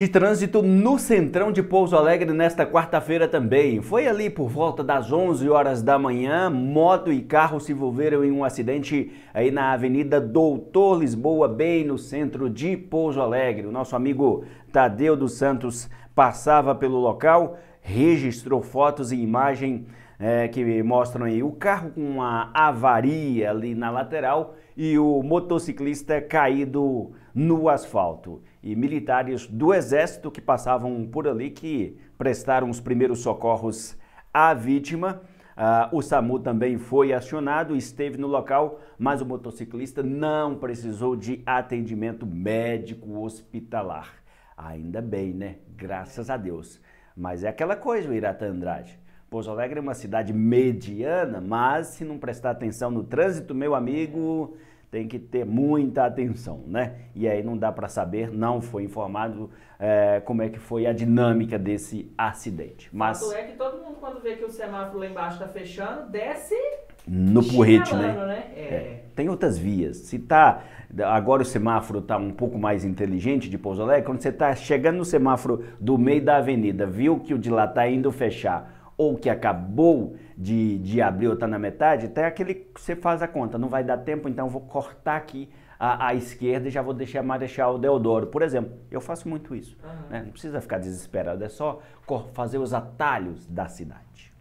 de trânsito no centrão de Pouso Alegre nesta quarta-feira também. Foi ali por volta das 11 horas da manhã, moto e carro se envolveram em um acidente aí na Avenida Doutor Lisboa, bem no centro de Pouso Alegre. O nosso amigo Tadeu dos Santos passava pelo local, registrou fotos e imagem é, que mostram aí o carro com uma avaria ali na lateral e o motociclista caído no asfalto. E militares do exército que passavam por ali que prestaram os primeiros socorros à vítima. Uh, o SAMU também foi acionado, esteve no local, mas o motociclista não precisou de atendimento médico hospitalar. Ainda bem, né? Graças a Deus. Mas é aquela coisa, o Irata Andrade. Pouso Alegre é uma cidade mediana, mas se não prestar atenção no trânsito, meu amigo, tem que ter muita atenção, né? E aí não dá para saber, não foi informado é, como é que foi a dinâmica desse acidente. Mas Tanto é que todo mundo quando vê que o semáforo lá embaixo está fechando, desce no porrete, né? né? É. É. Tem outras vias. Se tá agora o semáforo tá um pouco mais inteligente de Pouso Alegre, quando você tá chegando no semáforo do meio da avenida, viu que o de lá tá indo fechar ou que acabou de, de abrir ou está na metade, até tá aquele que você faz a conta, não vai dar tempo, então vou cortar aqui à, a esquerda e já vou deixar Marechal Deodoro, por exemplo. Eu faço muito isso. Uhum. Né? Não precisa ficar desesperado, é só fazer os atalhos da cidade.